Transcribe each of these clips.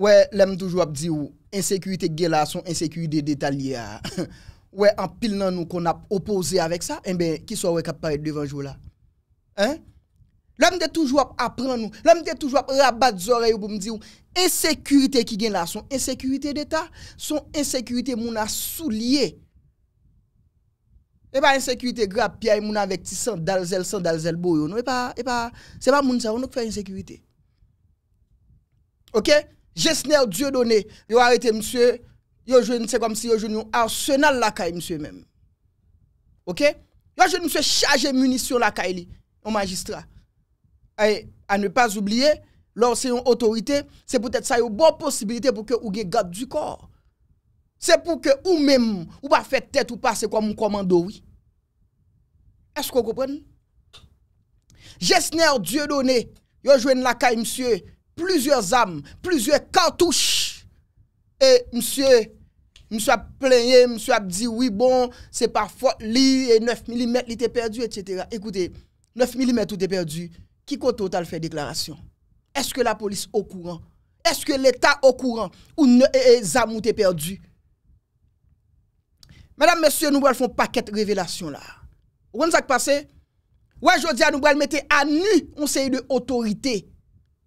Ouè, lèm toujou ap di ou, ensekurite gen la, son ensekurite deta liya. Ouè, an pil nan nou kon ap opose avek sa, enbe, eh ki sou awek ap pare devan jou la. Hein? Lèm de toujou ap apren nou, lèm de toujou ap rabat zorey ou pou m di ou, ensekurite ki gen la, son ensekurite deta, son ensekurite moun a sou liye. Epa, eh ensekurite grap, piye moun avek ti san dalzel, san dalzel bo yo nou. Epa, eh epa, se pa moun sa, moun nou k fè ensekurite. Okè? Dieu donné, yo arrêté monsieur, yo jeune c'est comme si yo jeune arsenal la caille monsieur même. OK Yo jeune monsieur chargé munitions la caille li, magistrat. Et à ne pas oublier, lorsque une autorité, c'est peut-être ça une bonne possibilité pour que ou gagne garde du corps. C'est pour que ou même ou pas faire tête ou pas, c'est comme un commando oui. Est-ce que vous comprenez Dieu donné, yo jeune la caille monsieur plusieurs âmes, plusieurs cartouches. Et monsieur, monsieur a plaigné, monsieur a dit oui, bon, c'est parfois lui et 9 mm, il était perdu, etc. Écoutez, 9 mm, tout est perdu. Qui compte total fait déclaration? Est-ce que la police au courant? Est-ce que l'État au courant? Ou les âmes ont été perdues? Madame, monsieur, nous allons faire un paquet de révélations là. Vous voyez ce qui passe? Ouais, je dis à nous allons mettre à nu une série de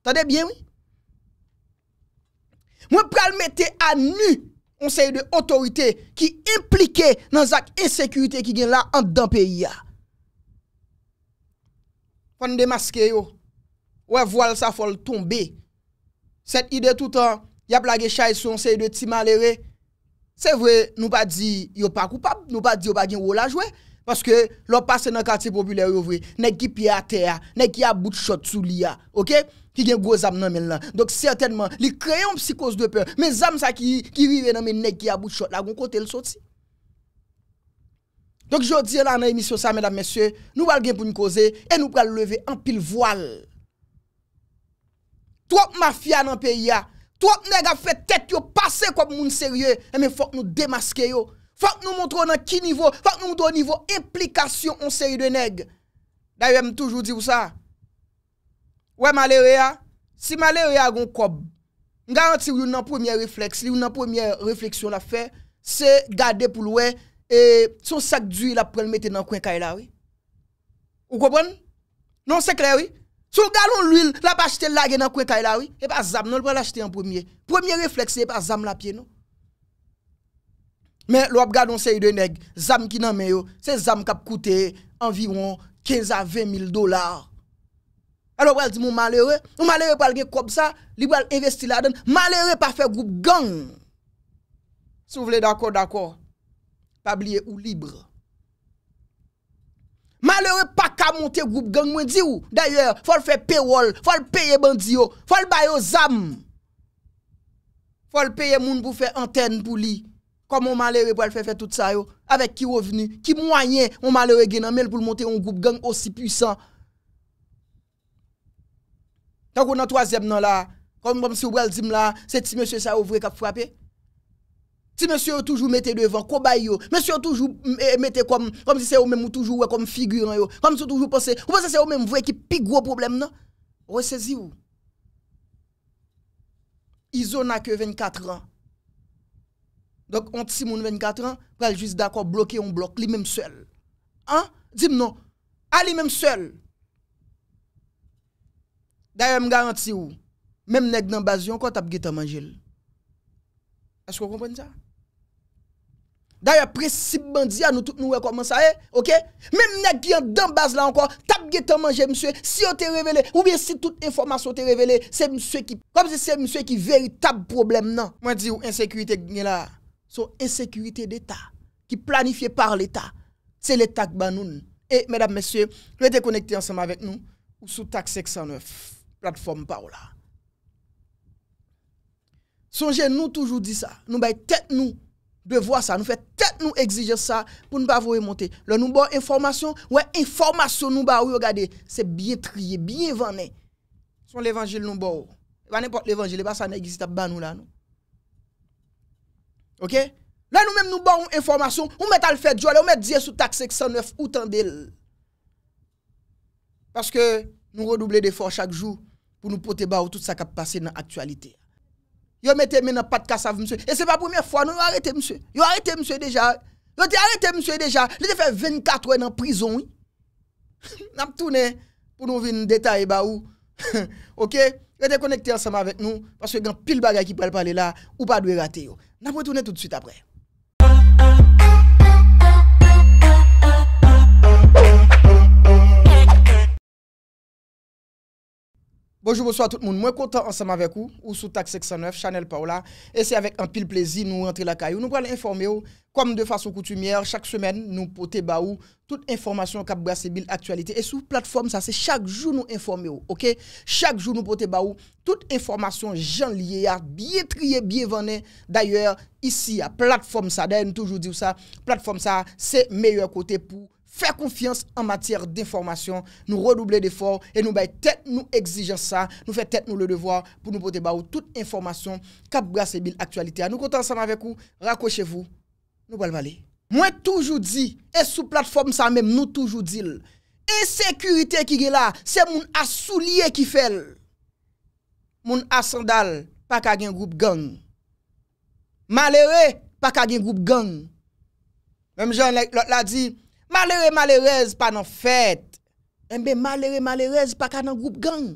Tade byen wè? Mwen pral mette anu onseye de otorite ki implike nan zak esekurite ki gen la an dan peyi ya. Fande maske yo, wè voal sa fol tombe. Set ide toutan, yap la ge chay sou onseye de timale we. Se vwe nou pa di yo pa koupab, nou pa di yo pa gen wola jwey. Paske lò passe nan karte populè yowvri, nek ki pi a te a, nek ki a bout chot sou li a, ok? Ki gen gwo zam nan men lan. Dok certainman, li kreye yon psikos de pe, men zam sa ki rive nan men nek ki a bout chot la, goun kote l soti. Dok jodi lan nan emisyon sa, mèdam mèsyè, nou val gen pou nkoze, e nou pral leve an pil voal. Trok mafya nan pe ya, trok neg a fe tèt yo pase kwa moun serye, e men fok nou demaske yo. Fak nou montrou nan ki nivou? Fak nou montrou nivou implikasyon on seri de neg? Da yon m toujou di wou sa? Ouè malè wè ya? Si malè wè ya goun kob, m garanti wou nan premier refleks, li wou nan premier refleksyon la fe, se gade pou lwè, e son sak dwi la pou l mette nan kwenkay la wè. Ou kopon? Non se kre wè? Son galon lwil la pa chete l lage nan kwenkay la wè, e pa zam nan l pou l achete an premier. Premier refleks e pa zam la piye nou. Men, lop gwa don se yi deneg, zam ki nanmen yo, se zam kap koute environ 15 a 20 mil dolar. Ano wèl di moun malere, nou malere pal gen kom sa, li wèl investi la den, malere pa fe goup gang. Sou vle, dako, dako, pabliye ou libre. Malere pa ka monte goup gang, mwen di ou, daye, fol fe pe wol, fol peye bandi yo, fol bayo zam. Fol peye moun pou fe anten pou li. Kwa moun malere pou el fefe tout sa yo, avek ki wov veni, ki mwanyen moun malere genan, mel pou l monten yon goup gang osi pwisan. Kwa moun nan troazem nan la, kon moun moun si ou el zim la, se ti monsye sa yon vwe kap fwape. Ti monsye ou toujou mette devan, kobay yo, monsye ou toujou mette kom, kom si se ou mèm ou toujou wè kom figuran yo, kom si ou toujou posè, ou posè se ou mèm vwe ki pi gwo problem nan, wè sezi ou. Izo nake 24 an, Donk, onti non. si moun 24 an, pral juis d'akor bloke, on bloke li menm sel. An? Dib nou, al li menm sel. Daya m garanti ou, menm neg nan baz yon kon tap ge ta manje l. Asko kompon sa? Daya presibman di an nou tout nou rekomansa e, ok? Menm neg gen nan baz la an kon, tap ge ta manje mswe, si yo te revele, ou bien si tout informasyon te revele, se mswe ki, kom se se mswe ki veritab problem nan. Mwen di ou, insekurite gne la. son insécurité d'État qui planifiée par l'État. C'est l'État qui nous. Et mesdames, messieurs, vous êtes connectés ensemble avec nous sous TAC 609, plateforme Paola. Songez, nous toujours dit ça. Nous baillons tête nous de voir ça. Nous faisons tête nous exiger ça pour ne pas vous remonter. Le nous bon information, ouais, information nous bah, regardez, c'est bien trié, bien vanné. Son l'évangile nous bon. Pas n'importe l'évangile, pas ça n'existe pas nous là, Ok? La nou mèm nou ban ou informasyon, ou mèt al fèd jou, alè ou mèt 10 sou taksèk 109 outan del. Paske nou redoublè de fò chak jou, pou nou pote ba ou tout sa kap pasè nan aktualité. Yo mètè mè nan pat kasav msè. E se pa premier fò, nou yo arète msè. Yo arète msè deja. Yo te arète msè deja. Yo te fè 24 wè nan prizon. Nan p'tounè pou nou vè nan detay ba ou. Ok? Restez connectés ensemble avec nous parce que grand pile bagaille qui peut parler là ou pas de rater. On va retourner tout de suite après. Bonjour, bonsoir tout le monde. Moi, content ensemble avec vous, ou sous taxe 609, Chanel Paola. Et c'est avec un pile plaisir, nous rentrons la caillou. Nous allons informer comme de façon coutumière, chaque semaine, nous portons baou toute information cap brasse actualité et sur plateforme ça c'est chaque jour nous informer OK chaque jour nous pote baou toute information informations, lié à bien trié bien vendu. d'ailleurs ici à plateforme ça d'ailleurs toujours dire ça plateforme ça c'est meilleur côté pour faire confiance en matière d'information nous redoubler d'efforts et nous tête nous exigeons ça nous fait tête nous le devoir pour nous porter baou toute information cap brasse actualité nous comptons ensemble avec vous raccrochez-vous Nou bal male, mwen toujou di, e sou platform sa mem nou toujou dil, e sekurite ki gila, se moun asou liye ki fel, moun asandal, pa ka gen goup gang, malere, pa ka gen goup gang, mem jan lak la di, malere malerez pa nan fet, embe malere malerez pa ka nan goup gang,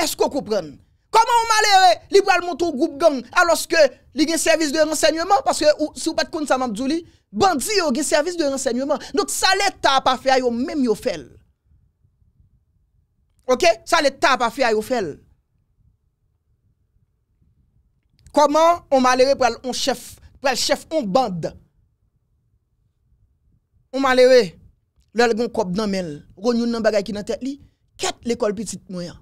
esko koupren? Koman ou malere li pou al montou goup gang aloske li gen servis de rensegnouman? Paske sou pat koun sa mam djou li, bandi yo gen servis de rensegnouman. Dok sa le ta pa fe a yo menm yo fel. Ok? Sa le ta pa fe a yo fel. Koman ou malere pou al chef, pou al chef on band? Ou malere lal gon kop nan menl, roun yon nan bagay ki nan tek li, ket l'ekol pitit moun ya?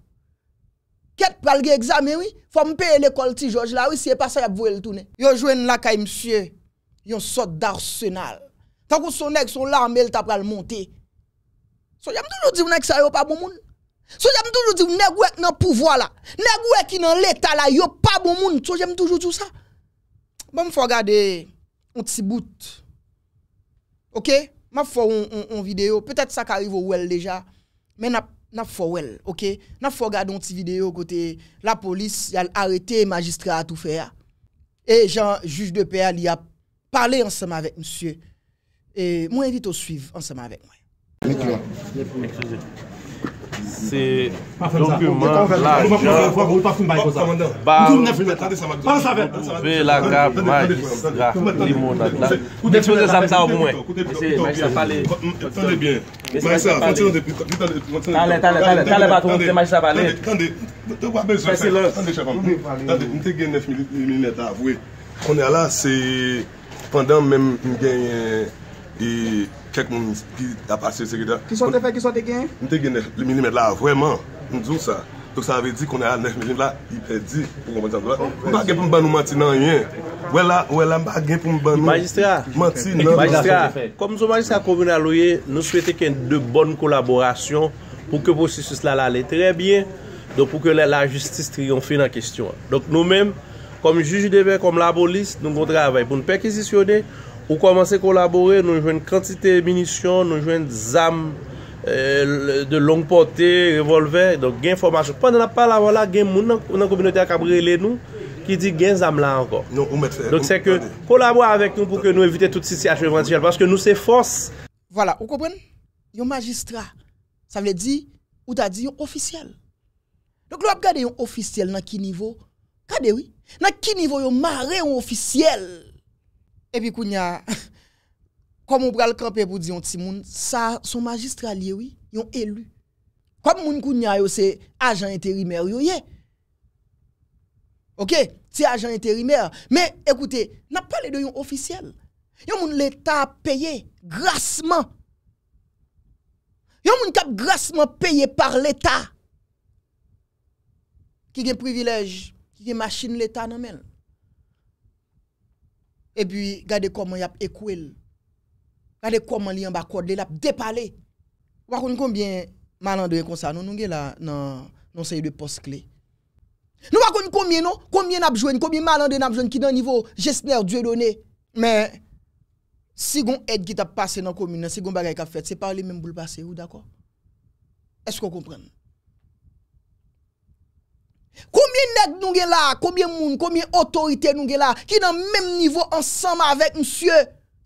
Kèt pral ge egzame wè, fò mpèye lè kol ti jòj la wè, siè pa sa yèp vwèl toune. Yo jwen lakay msye, yon sot d'arsenal. Tankou sonèk son larmel ta pral monte. So jèm toujou diw nèk sa yo pa bon moun. So jèm toujou diw nèk wèk nan pouvo la, nèk wèk nan lèta la yo pa bon moun. So jèm toujou diw sa. Bè m fò gade yon tsi bout. Ok? M fò yon video, pètè sa ka rive wèl deja. Mè nèp. n'a for well, OK n'a une vidéo côté la police a arrêté magistrat à tout faire et Jean juge de paix il a parlé ensemble avec monsieur et moi invite à suivre ensemble avec moi Se lom an la jan Ba ou mwen pou ve la gab Majis la limon Mwen se mwen se zan sa ou mwen Mwen se majisa pale Mwen se majisa pale Tande, tande, tande Mwen se mwen se majisa pale Tande, tande Mwen se gen 9000 net avwe Konen la se Pendan mwen gen E Kèk moun apache se gèdè. Ki sote fèk, ki sote gen? Ni te gen le milimet la vwèman. Ndjou sa. Tok sa avè di konè al nef milimet la, hi pè di. Pou konpè di anzwa. Mwen pa gen pou mbè nou mati nan yè. Mwen la mba gen pou mbè nou mati nan yè. Majistra, kom sou majistra konvè nan louye, nou souwete ken de bonn kolaborasyon pou ke posisyon la la lè tre bè, pou ke la la justis triyon fè nan kestyon. Dok nou mèm, kom juji devè, kom la bolis, nou kontravè pou nou pekizisyonè, Ou komanse kolabore, nou jwen kvantite minisyon, nou jwen zam, eh, de long porté, revolver, donk gen formasyon. Pendan apal avan la, gen moun nan koubinote akabri le nou, ki di gen zam la ankon. Non, donk se ke kolabwa avek nou pou ke nou evite tout si si achevran si jel, paske nou se fons. Vola, ou kopen, yon magistra, sa mwen di, ou ta di yon ofisyel. Donk lop gade yon ofisyel nan ki nivou, gade wii, nan ki nivou yon mare yon ofisyel. Epi koun ya Kou moun pral kranpe pou diyon ti moun Sa son magistral yewi Yon elu Kou moun koun ya yo se ajan enterimer yo ye Ok Ti ajan enterimer Men ekoute na pale de yon ofisyel Yon moun l'Etat paye Grasman Yon moun kap grasman paye Par l'Etat Ki gen privilej Ki gen maschine l'Etat nan men E pi gade koman yap ekwel, gade koman li yon bakod, li lap depale, wakoun konbyen malande yon konsa, nou nou gen la nan seyo de pos kle. Nou wakoun konbyen nou, konbyen ap jwen, konbyen malande yon ap jwen ki nan nivou, jesner, dwe donen, men, si gon ed ki tap pase nan komine, si gon bagay ka fete, se pa li menm bou l'pase ou, dako? Es kon komprennen? Combien de nous là, combien monde, combien autorité nous là, qui dans même niveau ensemble avec monsieur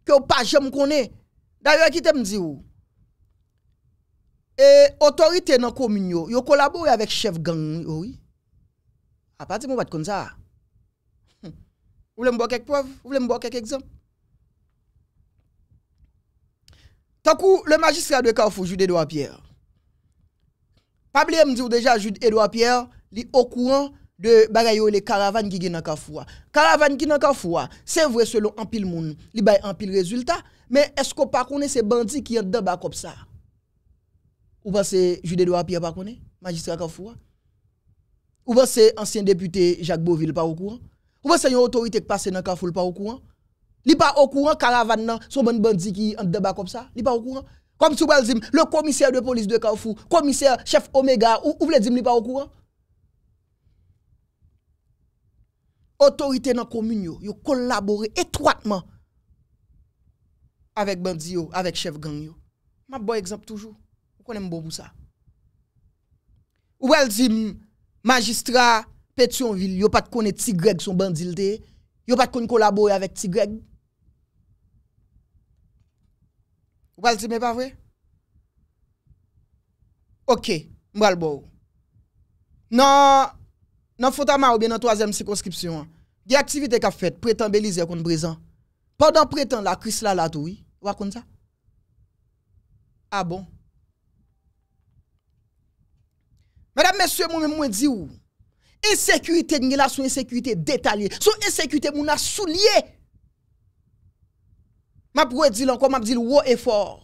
que pas jamais connaît. D'ailleurs, qui te me dit Et autorité dans la commune, yo avec chef gang, oh oui. À partir de comme ça. Vous voulez me voir quelques preuves? Vous voulez me voir quelques exemples? le magistrat de Carrefour, Jude Edouard Pierre. Pas oublier me dit déjà Jude Edouard Pierre, il est au courant de bagayo les caravanes qui dans kafoua caravane qui dans kafoua c'est vrai selon un pile monde li bay un pile résultat mais est-ce qu'on pas connaît ces bandits qui sont dans comme ça ou pensez Jude Edouard Pierre pas connaît magistrat kafoua ou pensez ancien député Jacques Beauville pas au courant ou pensez une autorité qui passe dans kafoua pas au courant li pas au courant caravane nan son bon bandit qui en bas comme ça li pas au courant comme si vous le commissaire de police de Kafou, commissaire chef Omega, ou, ou voulez dire, il pas au courant? Otorite nan komun yo, yo kolabore etwakman avèk bandi yo, avèk chev gang yo. Ma boy ekzamp toujou, yo konen mbou mbou sa. Ou wèl di magistra Petionville, yo pat konen tigreg son bandil te, yo pat konen kolabore avèk tigreg. Ou wèl di mbou mbou mbou? Ok, mbou mbou. Nan... nan fota mè ou bè nan toazèm sikonskripsyon, di aktivite ka fèt, prétan belize kon brezan, padan prétan la, kris la la toui, wakon sa? A bon? Mèdam mèsyè moun mè moun mwen di ou, insekuitè nge la sou insekuitè detalye, sou insekuitè moun a sou liye. Mèp wè di lankon, mèp di lwò efor.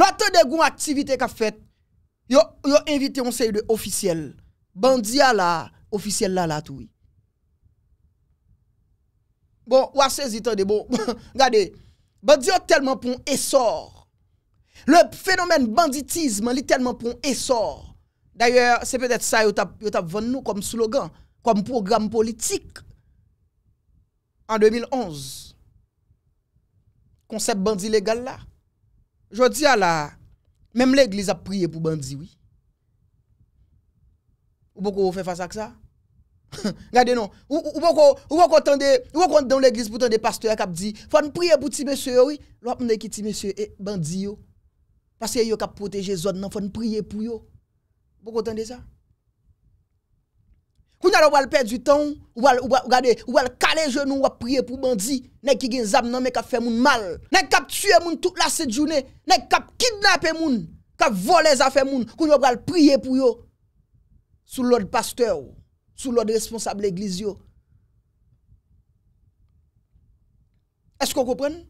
Lò te de goun aktivite ka fèt, Yo invite onseye de ofisyele. Bandi ala, ofisyele la la touye. Bon, wasez itande, bon, gade, bandi yo telman pou en esor. Le fenomen banditisme li telman pou en esor. Daye, se pwede sa yo tap ven nou kom slogan, kom program politik. An 2011, konsep bandi legal la. Yo di ala, Même l'église a prié pour bandit, oui. Ou beaucoup fait face à ça? Regardez non, ou beaucoup beaucoup dans l'église pour des pasteurs qui dit, faut prier pour petit monsieur oui, l'op qui petit monsieur et bandit yo. Parce que yo cap protéger zone, non faut prier pour yo. Beaucoup entendre ça? Koun yon wale perdi tan, wale kale jenou wale priye pou bandi, nan ki gen zam nanme ka fe moun mal. Nan kap tue moun tout la set jounen, nan kap kidnape moun, kap vole zafen moun, koun yon wale priye pou yo. Sou lode pasteur, sou lode responsable eglyzio. Esko kou pren?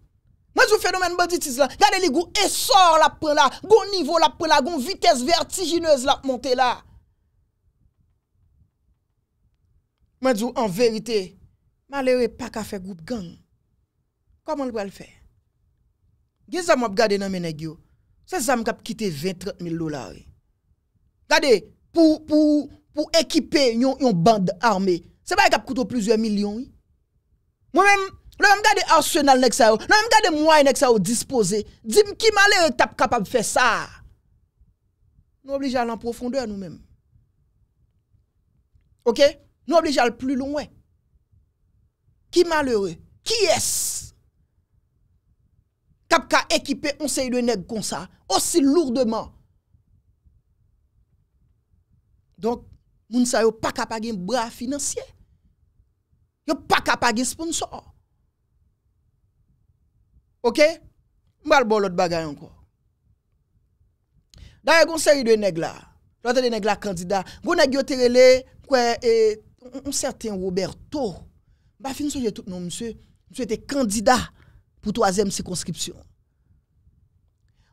Manjou fenomen banditis la, gade li goun esor la pren la, goun nivou la pren la, goun vites vertiginez la, monte la. Mwen djou, an verite, ma lewe pa ka fe goup gang. Koman lwa l fe? Gen zan mwen ap gade nan mwen e gyo, se zan mwen kap kite 20-30 mil lola we. Gade, pou ekipe yon band arme, se ba yon kap koutou plusieurs milyon we? Mwen mwen, lwen mwen gade arsenal nek sa yo, lwen mwen gade mwen mwen nek sa yo dispose, jim ki ma lewe tap kapab fe sa. Mwen oblige an an profonde an nou men. Ok? Ok? Nou oblijal plu lounwen. Ki malere? Ki es? Kapka ekipe onse yi de neg konsa osi lourdman. Donk, mounsa yo pakapage mbra finanseye. Yo pakapage sponsor. Ok? Mwal bon lot bagay anko. Da yon se yi de neg la, loutan de neg la kandida, mounan gyo terele kwen e... Un certain Roberto, ba fin souje tout nou msye, msye te kandida pou 3e sikonskripsyon.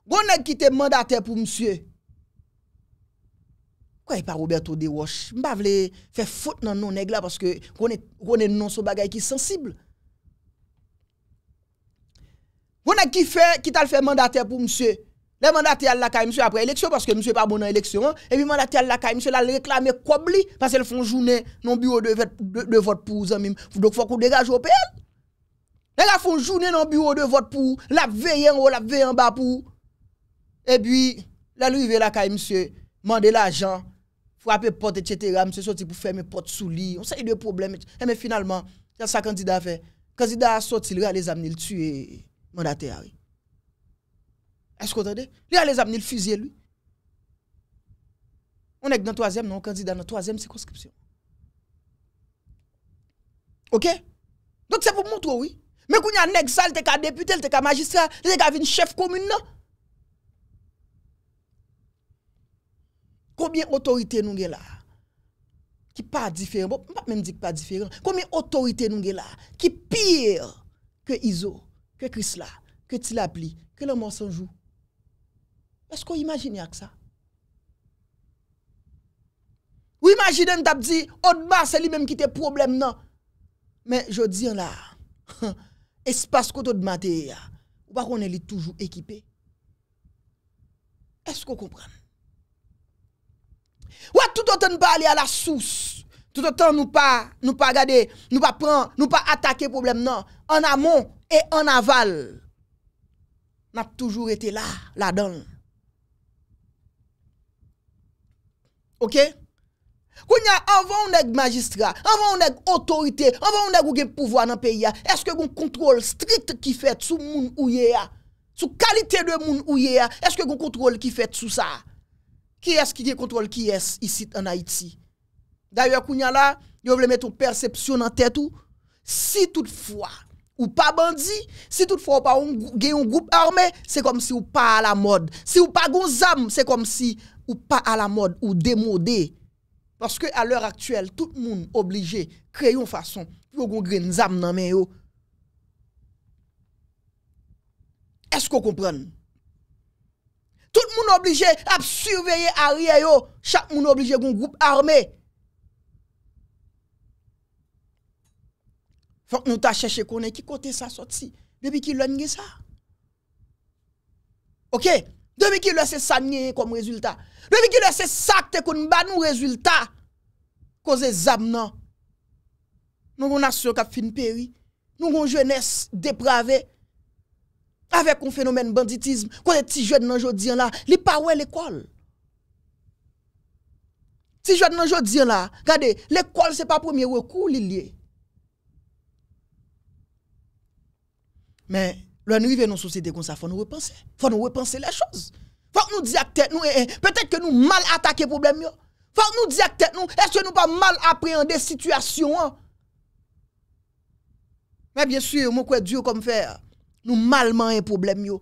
Gwonek ki te mandate pou msye, kwa e pa Roberto de wosh, mba vle fe fote nan nou neg la, paske gwone non sou bagay ki sensible. Gwonek ki tal fe mandate pou msye, msye te kandida pou 3e sikonskripsyon. Lè mandatè al lakay msè apre eleksyon, paske msè pa bonan eleksyon, e bi mandatè al lakay msè lal reklamè kobli, pasè l foun jounè non biro de vot pou zanmim, foudok fokou dera jopè el. Lè la foun jounè non biro de vot pou, lap veyen ou lap veyen bapou, e bi lalou yve lakay msè, mande l'ajan, fwape pot etchetera, msè soti pou ferme pot sou li, on se y de probleme, e mi finalman, y a sa kandida fe, kandida soti lè alè zamne l'tu e euh, mandatè ari. Est-ce qu'on vous entendez Il a les amis, le fusil lui. On est dans le troisième, non, candidat dans la troisième circonscription. OK Donc c'est pour montrer, oui. Mais quand il y a un sale, qu'un député, t'es qu'un magistrat, a qu'un chef commune, non Combien d'autorités nous avons là Qui pas différent, bon, pas même dit pas différent. Combien d'autorités nous avons là Qui pire que Iso, que Chrysla, que Tilapli, que le mort s'en joue est-ce qu'on imagine avec ça? Ou imaginez, on dit, bas c'est lui-même qui était problème, non? Mais je dis là, espace côté de matière? ou pas qu'on est toujours équipé. Est-ce qu'on comprend? Ou tout autant ne pas aller à la source. Tout autant nous pas, nous pas garder, nous pas prendre, nous pas attaquer problème, non? En amont et en aval. N'a toujours été là, là-dedans. Ok? Kounya, avan ou neg magistra, avan ou neg otorite, avan ou neg ou gen pouvoan nan peyi ya, eske gen kontrol strikt ki fet sou moun ouye ya? Sou kalite de moun ouye ya, eske gen kontrol ki fet sou sa? Ki eske gen kontrol ki es, isit an Haiti? Daya kounya la, yo vle met ou persepsyon nan tet ou, si toutfwa ou pa bandi, si toutfwa ou pa gen yon group armé, se kom si ou pa la mod, si ou pa gon zam, se kom si... ou pas à la mode ou démodé. Parce que à l'heure actuelle, tout le monde obligé créer une façon pour qu'on gagne zam nan Est-ce qu'on comprend Tout le monde obligé à surveiller arrière chaque monde obligé un groupe armé. Faut que nous t'a cherché qu'on est qui côté ça sorti depuis qui l'on ça. OK Demi ki lese saniye kom rezultat. Demi ki lese sakte kon ban nou rezultat. Koze zam nan. Nou kon asyo kap fin peri. Nou kon jenese deprave. Awe kon fenomen banditisme. Koze ti jwede nan jodi an la. Li pa wè l'ekol. Ti jwede nan jodi an la. Gade, l'ekol se pa premier wè kou li liye. Men, Lwa nou ive nou sosite kon sa, fwa nou wèpense. Fwa nou wèpense la choz. Fwa nou diakte nou e eh, e. Eh, Petèk ke nou mal atake problem yo. Fwa nou diakte nou. E se nou pa mal apreande situasyon an. Mwen bien syur, mwen kwe diyo kom fè. Nou mal manye problem yo.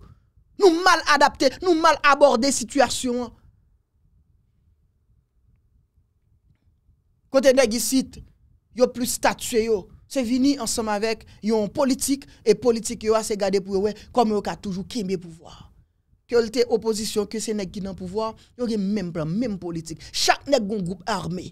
Nou mal adapte. Nou mal aborde situasyon an. Kote negi sit, yo plus tatuye yo. Se vini ansam avek yon politik e politik yo a se gade pou yo we kom yo ka toujou keme pouvo. Kyo lte opozisyon, kyo se nek ki nan pouvo, yo gen menm plan, menm politik. Chak nek goun goup arme.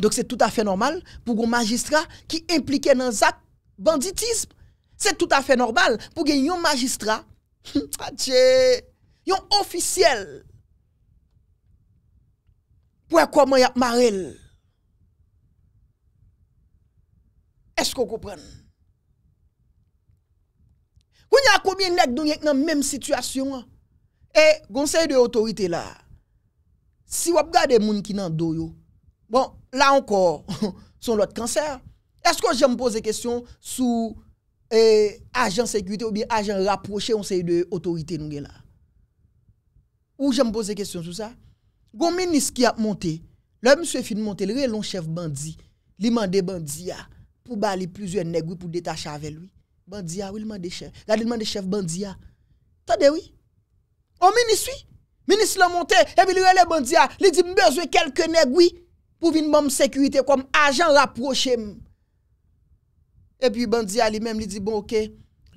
Dok se tout afe normal pou goun magistra ki implike nan zak banditism. Se tout afe normal pou gen yon magistra yon ofisyel pou e akwa mwen yap marel Est-ce que vous comprenez Vous a combien de gens dans la même situation? Et eh, conseil de autorité là. Si vous regardez les gens qui sont dans le bon, là encore, son l'autre cancer. Est-ce que j'aime poser question sur l'agent eh, agent sécurité ou bien agent rapproché conseil de autorité nous là? Ou j'aime poser question sur ça? Gon ministre qui a monté, le monsieur fin monté, le long chef bandit, limande bandit bandit pou bali plizwe negwi pou detache avèl wè. Bandia wè lman oh, de chef. Gade lman de chef bandia. Tade wè. O menis wè. Menis lè monte. Ebi lè wè le bandia. Lè di mbezwe kelke negwi pou vin mbam sekwite kom ajan raproche. Ebi bandia lè mèm lè di bon ok.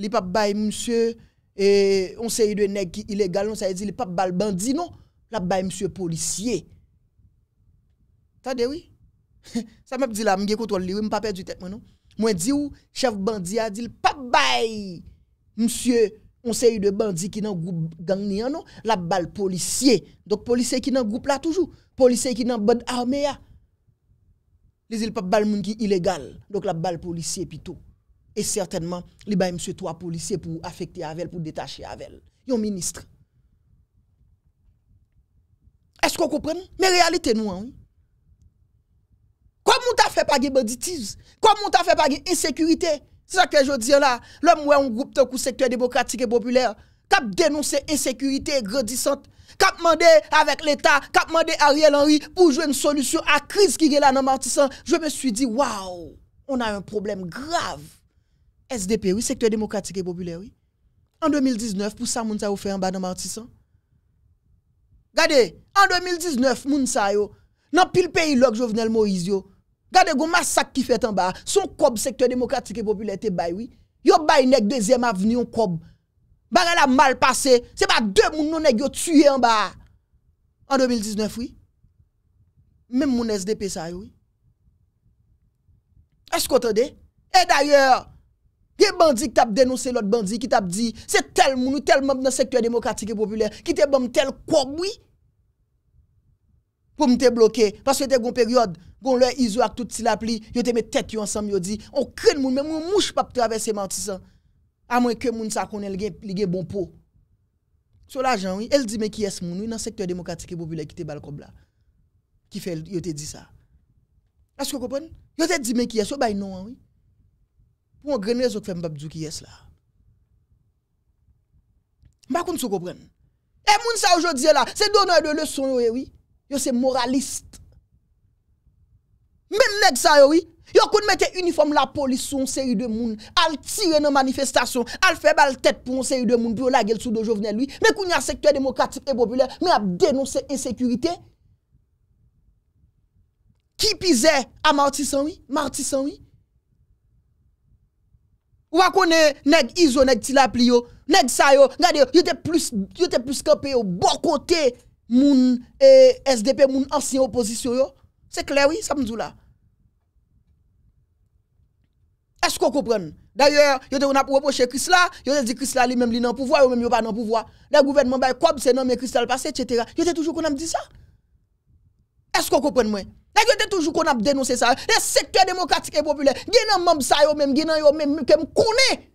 Lè pap bay msye. E on se yi de neg ki ilegal. On se yi di lè pap bal bandi non. Lè bay msye polisye. Tade wè. ça m'a dit là, je contrôle lui, je pas perdu tête non. Moi dis ou chef bandit a dit pas bail. Monsieur, on sait de bandit qui dans groupe gang non, la balle policier. Donc policier qui dans groupe là toujours, policier qui dans bande armée Les ils pas balle moun qui illégal. Donc la balle policier plutôt. Et certainement, li bay monsieur trois policiers pour affecter avec pour détacher avec. un ministre. Est-ce qu'on comprend? Mais réalité nous hein? fait pas de banditisme? Comment ta fait pas de insécurité? C'est ça que je dis là. L'homme est un groupe de secteur démocratique et populaire cap dénoncer insécurité grandissante, cap demandé avec l'État, cap à Ariel Henry pour jouer une solution à la crise qui est là dans Martissan. Je me suis dit, waouh, on a un problème grave. SDP, oui, secteur démocratique et populaire, oui. En 2019, pour ça, Mounsa a fait un bas dans Regardez, en 2019, Mounsa yo, dans pile pays log Jovenel Moïse Gade goun masak ki fet an ba, son kob sektor demokratik e popüler te bay wii. Yo bay nek deuxième aveni yon kob. Baga la mal pase, se ba de moun nou nek yo tuye an ba. An 2019 wii. Mem moun SDP sa yon wii. Eskot an de. E d'ayor, gen bandi ki tap denonsen lot bandi ki tap di, se tel moun ou tel moun nan sektor demokratik e popüler ki te bom tel kob wii. pou mte bloke, paswete goun peryode, goun lè izou ak tout silap li, yote mè tèt yon ansam yodi, on kren moun, mè moun mouch pap travesse mantisan, amwen kren moun sa konen li gen bon po. Sou la jan wè, el di mè kyes moun wè nan sektor demokratik e boubile ki te balkob la, ki fè yote di sa. Asko kopren? Yote di mè kyes, wè bay non wè wè. Wè wè grenè zok fèm pap djou kyes la. Bakoun sou kopren? E moun sa oujodi la, se donan de lè son wè wè wè. Yo se moralist Men neg sa yo we Yo koun mette uniform la polis sou On se yu de moun Al tire nan manifestasyon Al fe bal tet pou on se yu de moun Pyo la gel sou do jovenel we Men koun ya sekte demokratik e popüler Men ap denonsen e sekurite Ki pize a martisan we Martisan we Ou akoun ne neg izo Neg ti la pli yo Neg sa yo Yo te plus kapi yo Bokote Bokote moun eh, SDP, moun ancien opposition yo, c'est clair oui, ça me dit là. Est-ce qu'on comprend D'ailleurs, yo te on a reproché Chris là, yo te dit Chris là lui-même li nan pouvoir, ou même yo pas nan pouvoir. Le gouvernement bay quoi c'est non mais Chris là passé etc. Yo te toujours qu'on a dit ça. Est-ce qu'on comprend moi y a toujours qu'on a dénoncé ça. Le secteur démocratique et populaire, gen nan ça yo même, gen nan yo même que me connaît.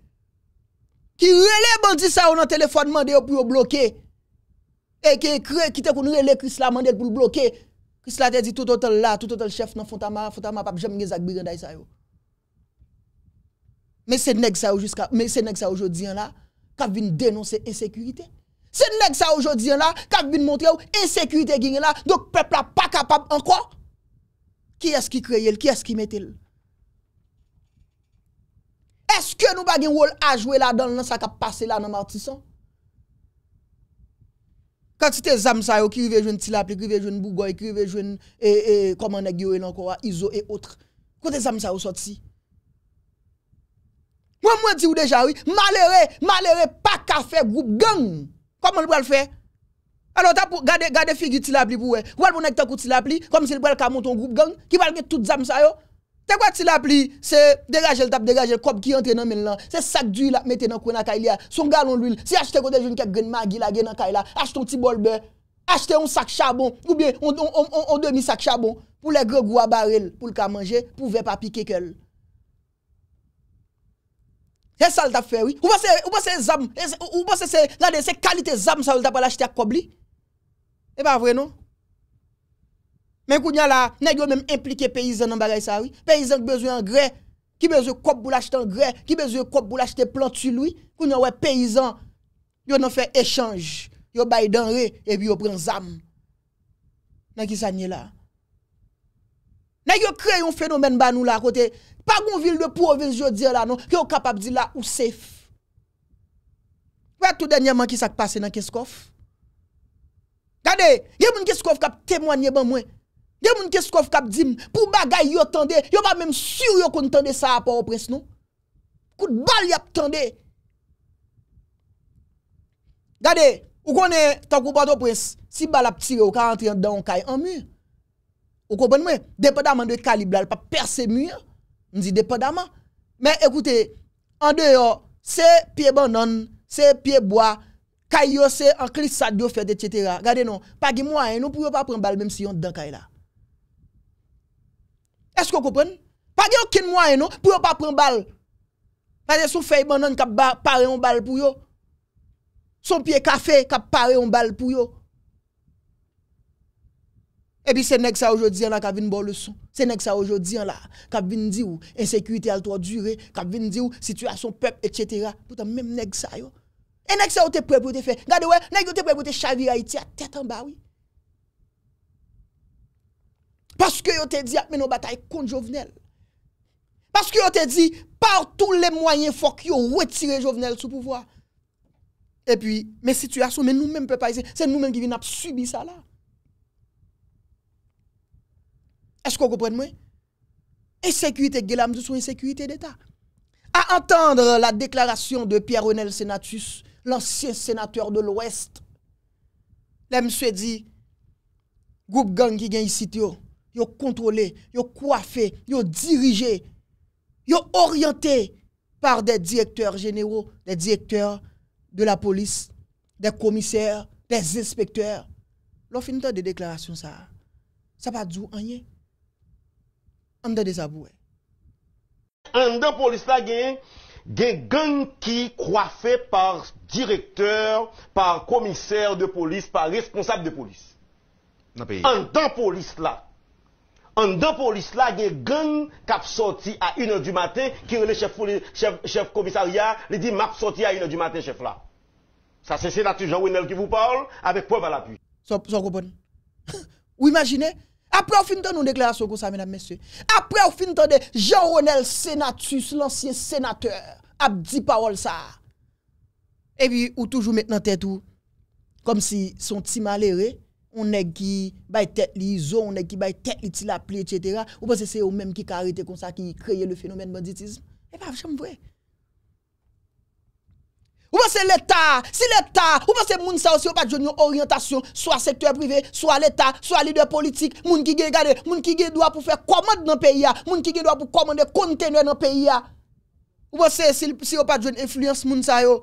Qui relève bandit ça au téléphone mandé pour bloquer. E kè kre kite koun re le kris la mandel pou l bloke, kris la te di toutotel la, toutotel chef nan fontama, fontama pap, jem genzak bi genzay sa yo. Men se neg sa yo jiska, men se neg sa yo jodiyan la, kap vin denonsen insekuité. Se neg sa yo jodiyan la, kap vin montye yo, insekuité genyen la, dok pepla pa kapap an kwa? Ki eski kreye l, ki eski mette l? Eske nou bagen wòl a jwe la dan lan sa kap pase la nan martisan? Kan ti te zamsay yo ki rive jwen Tilapli, ki rive jwen Bougoy, ki rive jwen, ee, ee, koman ne gyo en ankora, Izo e otre. Ko te zamsay yo sot si? Mwen mwen ti ou deja, oui, malere, malere, pa ka fe, goup gang. Koman l pou al fe? Anon ta pou, gade, gade figi Tilapli pou we. Kou al moun ek to kout Tilapli, kom si l pou al kamon ton goup gang, ki valge tout zamsay yo. Te kwa ti la pli, se deraje l tap, deraje l kop ki ente nan men lan, se sak dwi la mette nan kwen akay li a, son galon lwil, se achete kote joun ke gen magi la gen akay la, achete un ti bol be, achete un sak chabon, ou bien, un demi sak chabon, pou le gre gwa barel, pou l ka manje, pou ve pa pike kel. E sa l tap fe wii? Ou pa se, ou pa se zam, ou pa se se, la de se kalite zam sa l tap al achete akob li? E pa vre non? Men kou nya la, ne yo men implike peyizan nan bagay sa ou, peyizan ki bezwe an gre, ki bezwe kop bou lachete an gre, ki bezwe kop bou lachete plantu lou, kou nya we peyizan, yo nan fe echange, yo bay dan re, e bi yo pren zam. Nan ki sa nye la. Ne yo kre yon fenomen ban nou la, kote, pa goun vil de provins yo di la non, ki yo kapap di la ou sef. Wè tou denye man ki sa kpase nan keskof? Gade, gen moun keskof kap temwanyen ban mwen, Demoun kes kof kap di m, pou bagay yo tende, yo ba mèm sur yo kon tende sa apan ou pres nou. Kout bal yap tende. Gade, ou konen, tankou bato pres, si bal ap tire ou ka antren dan ou kaye anmye. Ou konpon mwen, depadaman de kalib la, l pa perse mye. Ndi depadaman. Mè ekoute, an deyo, se pie ban nan, se pie bwa, kaye yo se anklis sa diyo fede etc. Gade nou, pagi mwen, nou pou yo pa pren bal mèm si yon dan kaye la. Est-ce que vous comprenez Pas de aucun moyen non pour pas prendre balle. Parce que son feuille banane qui paré un balle pour yo. Son pied café qui paré un balle pour yo. Et puis c'est nèg ça aujourd'hui là qui une bonne leçon. C'est nèg ça aujourd'hui là qui vinn dire ou insécurité a trop durer qui vinn dire situation peuple etc. Pourtant même nèg ça yo. Et nèg ça ou t'es prêt pour te faire. Regardez ouais, nèg ou te prêt pour te chavir Haïti à tête en bas oui. Paske yo te di apme nou batay kon jovenel. Paske yo te di, par tou le mwayen fok yo wetire jovenel sou pouvoi. E pi, men situasyon, men nou men pe paise, se nou men ki vi nap subi sa la. Esko kouprende mwen? E sekurite gela mse sou en sekurite deta. A atendre la deklarasyon de Pierre-Renel Senatus, lansyen senateur de l'Ouest, le mse di, goup gangi gen y sityo, Yo kontrole, yo kwafe, yo dirije, yo oryante par de direktor genero, de direktor, de la polis, de komiser, de zespektor. Lo finite de deklarasyon sa, sa pa djou anye? An de dezabou e. An de polis la gen, gen gen ki kwafe par direktor, par komiser de polis, par responsable de polis. An de polis la. an dan polis la gen gen k ap soti a ino di mate, ki re le chef komisari ya, li di map soti a ino di mate chef la. Sa se senatu Jean Ronell ki vou paol, avek pouf al api. Son kopon. Ou imagine, apre ou fin ton nou deklarasyon kon sa menam mese, apre ou fin ton de Jean Ronell senatus, lansyen senateur, ap di paol sa. Evi ou toujou menen ten tou, kom si son ti mal ere, Onè ki bay tek li zo, onè ki bay tek li ti la pli, etc. Ou bose se yo mèm ki karite kon sa ki yi kreye le fenomen banditism? E pa fichèm vwe. Ou bose l'Etat, si l'Etat, ou bose moun sa yo ah, ah. si yo pa joun yon oryantasyon, so a sektory privé, so a l'Etat, so a l'ide politik, moun ki ge gade, moun ki ge dwa pou fè komad nan peyi ya, moun ki ge dwa pou komade kontenwe nan peyi ya. Ou bose si yo pa joun enfluence moun sa yo,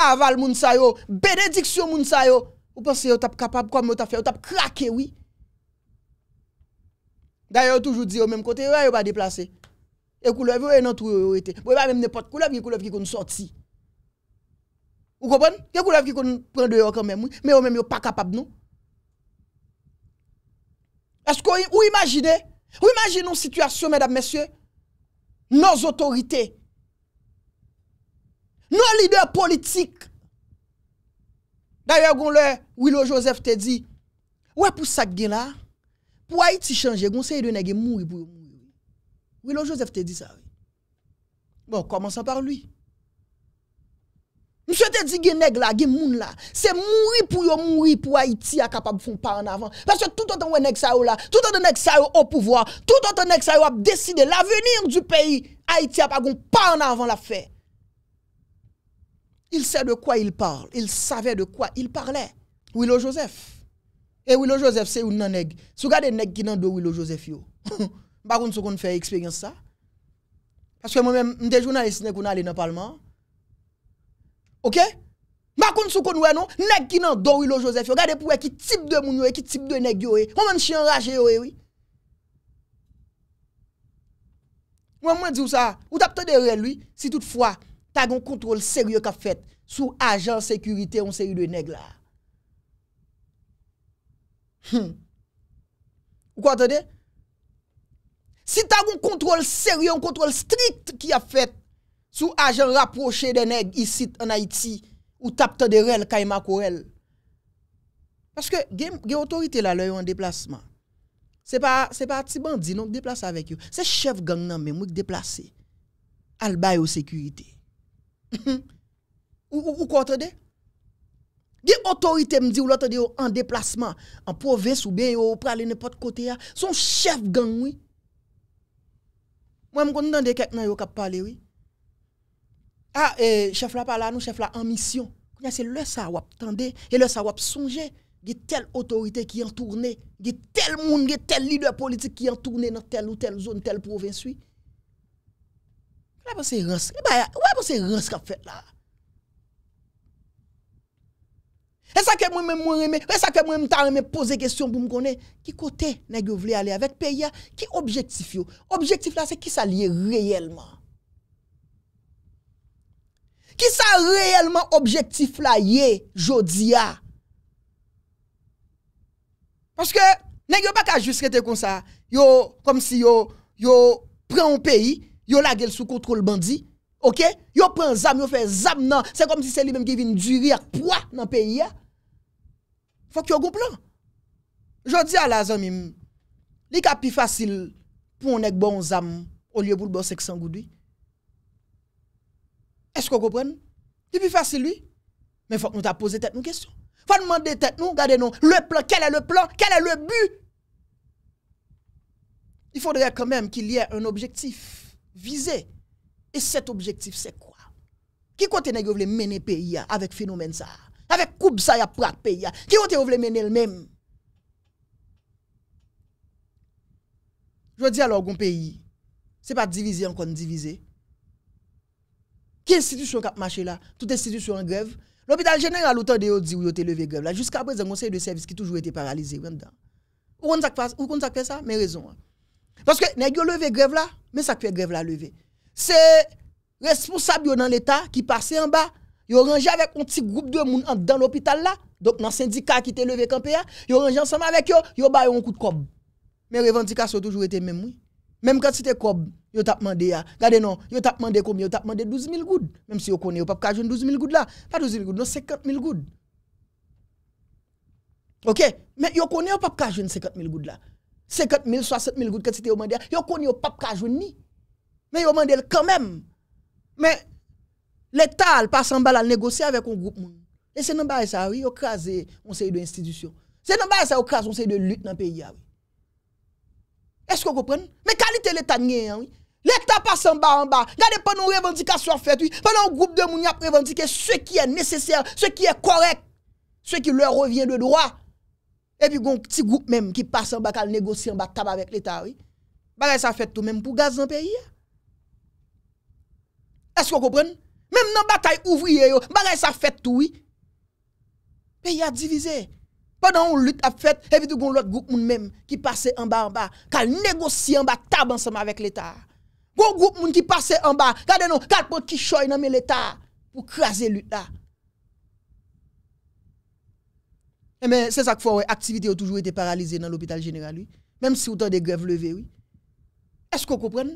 aval moun sa yo, benediksyon moun sa yo, Ou pense yo tap kapab, kwa mè yo tap fè, yo tap krake, wè. Dè yo toujou di yo mèm kote, wè yo pa deplase. E koulev, wè yo e nan tou yo wète. Wè yo e pa mèm ne pot, koulev ki koulev ki kon sorti. Ou kopon? E koulev ki kon prende yo kan mèm wè, mè yo mèm yo pa kapab nou. Esko ou imagine, ou imagine nou situasyon, mèdap mèsyon. Non otorite. Non lider politik. D'ailleurs, le Willow Joseph te dit Ouais pour ça que là pour Haïti changer, on sait de nèg mourir pour mourir. Willow Joseph te dit ça. Bon, commençons par lui. Monsieur te dit que nèg la gen moun là, c'est mourir pour yo mourir pour Haïti a capable de pas en avant parce que tout autant nèg ça là, tout autant nèg ça au pouvoir, tout autant nèg ça a décidé l'avenir du pays, Haïti a pas gon pas en avant la il sait de quoi il parle. Il savait de quoi il parlait. Willow Joseph. Et Willow Joseph, c'est un nègre. Si vous regardez nègre qui dans de Willow Joseph, yo. Par contre, fait expérience ça. Parce que moi-même, je suis journaliste qui allé dans le Parlement. Ok? Ma pas sou pas wè non, nègre qui dans de Willow Joseph, yo. regardez pour qui type de moun yo, qui type de nègre yo. On un chien enragé oui. Moi, moi, dis ça. Ou t'as de être lui, si toutefois, ta gen kontrol seryo ka fet sou ajan sekurite ou seryo de neg la. Ou kwa te de? Si ta gen kontrol seryo, kontrol strikt ki a fet sou ajan raproche de neg isit an Haiti ou tapte de rel kay mako rel. Paske gen otorite la lè yo an deplasman. Se pa ti bandi, non deplas avèk yo. Se chev gang nan men mwen deplase al bayo sekurite. Ou kwa te de? Di otorite mdi ou lò te de yo an deplasman An poves ou be yo prale nepot kote ya Son chef gang wè Mwen mwen kon nan de kèk nan yo kap pale wè A, ah, e, chef la pala anou, chef la an mission Kwenye se lè sa wap tende E lè sa wap sonje Di tel otorite ki yon tourne Di tel moun, di tel lider politik ki yon tourne Nan tel ou tel zone, tel provinswi vous c'est se rans, ouais moi se russe kap fait la. et pose pour me connaître. Qui kote aller ki objectif? yo. Objectif, sa réellement. sa réellement objectif jodia. parce que yo pas juste été comme ça, yo Comme si yo, yo un pays pays. Yo la gel sou kontrol bandi, yo pren zam, yo fe zam nan, se kom si se li menm gevin duri ak pwa nan peyi ya, fok yo go plan. Jodi ala zanmim, li ka pi fasil pou on ek bon zam o liye boul bon seksan goudoui? Esko go pren? Di pi fasil li? Men fok nou ta pose tet nou kesyon. Fok nou mande tet nou, gade nou, le plan, kelle le plan, kelle le but? Il fok deyè kon menm ki liye un objektif. viser. Et cet objectif, c'est quoi Qui côté nèg voulez mener pays avec phénomène ça Avec coupe ça y a prat pays Qui côté voulez mener le même Je dis alors un pays, ce n'est pas divisé encore divisé. Quelle institution qui a marché là Toute institution en grève. L'hôpital général, autant de dit où était levé grève là. Jusqu'à présent, conseil de service qui toujours été paralysé. Ou on ça fait ça, Mes raisons hein. Paske, neg yo leve grev la, men sa kwe grev la leve. Se responsab yo nan l'Etat, ki pase yon ba, yo range avèk yon ti group de moun an dan l'hopital la, dok nan syndika ki te leve kampe ya, yo range ansama avèk yo, yo ba yon koute kob. Men revantika sou toujou ete men mou. Menm kante se te kob, yo tapman de ya, gade non, yo tapman de komi, yo tapman de 12000 goud. Menm si yo konen yo papka joun 12000 goud la, pa 12000 goud, non 50 000 goud. Ok? Men yo konen yo papka joun 50 000 goud la. 50 000, 60 000 gouttes que c'était demandé. Yo ne au pas. ka ni. Mais yo demandé quand même. Mais l'État passe en bas à négocier avec un groupe Et c'est un bail ça oui, yo crasé on sait de institutions. C'est un bail ça yo crase on sait de lutte dans le pays Est-ce que vous comprenez Mais qualité l'État n'y hein, oui. L'État passe en bas en bas. a pas nos revendications faites, oui. Pendant un groupe de moun a revendiqué ce qui est nécessaire, ce qui est correct, ce qui leur revient de droit. evi goun ti goup menm ki pase anba kal negosi anba taban seman vek l'Etat, bagay sa fèt tou menm pou gazan peyi. Esko koupren? Mem nan batay ouvriye yo, bagay sa fèt tou. Peyi a divize. Pendan ou lüt ap fèt, evi goun lout goup menm ki pase anba anba, kal negosi anba taban seman vek l'Etat. Goun goup menm ki pase anba, gade nou kalpon ki choy nan men l'Etat pou krasi lüt la. E men, se sa k fwa wey, aktivite yo toujou ete paralize nan l'hopital general wey. Mem si ou tan de grev leve wey. Esko kou pren?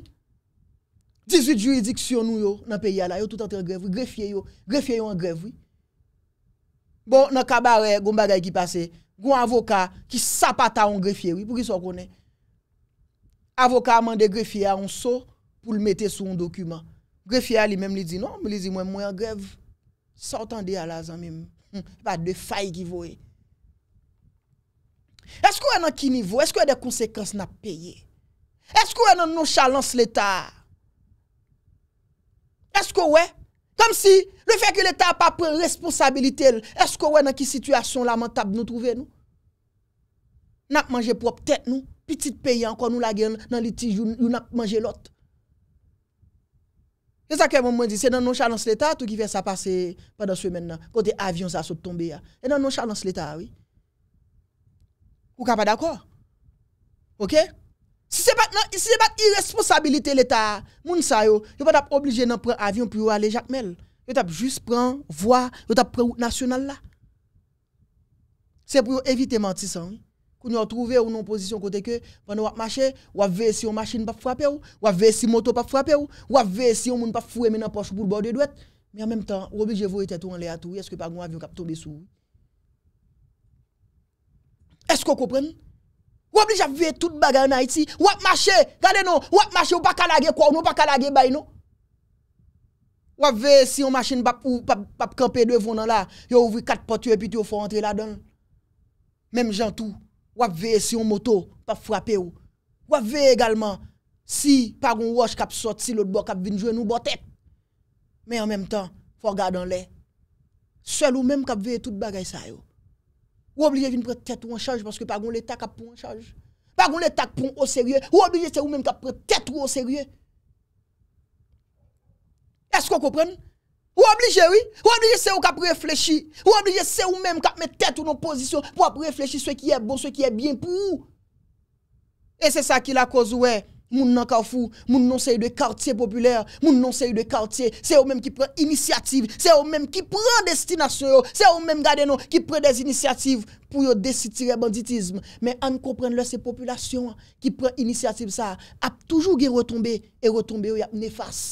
18 juridiksyon nou yo nan peyi ala, yo toutan tan grev wey. Grefye yo, grefye yo an grev wey. Bon, nan kabare, goun bagay ki pase, goun avoka ki sapata an grefye wey. Pou ki sou konen? Avoka man de grefye a, an sou pou l mette sou an dokumen. Grefye a li menm li di, non, mi li di, mwen mwen grev. Soutan de ala zan mwen. Mwen pat de fay ki vo wey. Eh. Esko wè nan ki nivou, esko wè de konsekans nan peye Esko wè nan nou chalans l'Etat Esko wè, kom si, le fè ki l'Etat pa pre responsabilite Esko wè nan ki situasyon lamentab nou trouve nou Nan manje prop tèt nou, pitit peye ankon nou la gen nan litij ou nan manje lot Se sa ke moun mwen di, se nan nou chalans l'Etat, tout ki fè sa pase Padans wè men nan, kote avyon sa sop tombe ya E nan nou chalans l'Etat wè ou pas d'accord. OK Si c'est pas si c'est pas irresponsabilité l'état, moun sa yo, yo pas obligé nan prendre avion pour aller Jacmel. Yo Vous juste prendre voie, yo t'a prendre route nationale là. C'est pour éviter mentir Oui? Qu'on nous trouvé ou non position côté que pendant on marcher, ou vu si on machine pas frapper ou, ou vu si moto pas frapper ou, ou vu si on moun pas fouer dans poche pour le bord de droite. Mais en même temps, obligé vous tête en l'air tout, est-ce que pas un avion qui tomber sous Esko kouprem? Wap li jap veye tout bagay nan iti? Wap mache, gade nou? Wap mache ou pa kalage kwa ou nou pa kalage bay nou? Wap veye si yon machine pap kante dwe vonan la, yo ouvri kat potyo epi ti yo fwantre la don? Mem jantou, wap veye si yon moto pap fwap e ou? Wap veye egalman, si pagoun wosh kap sot, si lout bo kap vinjwe nou botep? Men an mem tan, fwagadan le, sel ou mem kap veye tout bagay sa yo? Ou oblije vin prè tèt ou an chanj, paske pa goun l'Etat ka proun an chanj. Pa goun l'Etat proun o serye, ou oblije se ou menm ka prè tèt ou o serye. Est kon kompren? Ou oblije, oui. Ou oblije se ou ka prè flechi. Ou oblije se ou menm ka mè tèt ou nan posisyon prè prè flechi souè ki e bon, souè ki e bien pou ou. E se sa ki la kozouè. Moun nan karfou, moun nan sey de kartye popüler, moun nan sey de kartye, sey ou menm ki pren inisiyatif, sey ou menm ki pren destina seyo, sey ou menm gade nou ki pren des inisiyatif pou yo desitire banditisme. Men an kompren le sey populasyon ki pren inisiyatif sa, ap toujou ge retombe, e retombe yo yap nefas.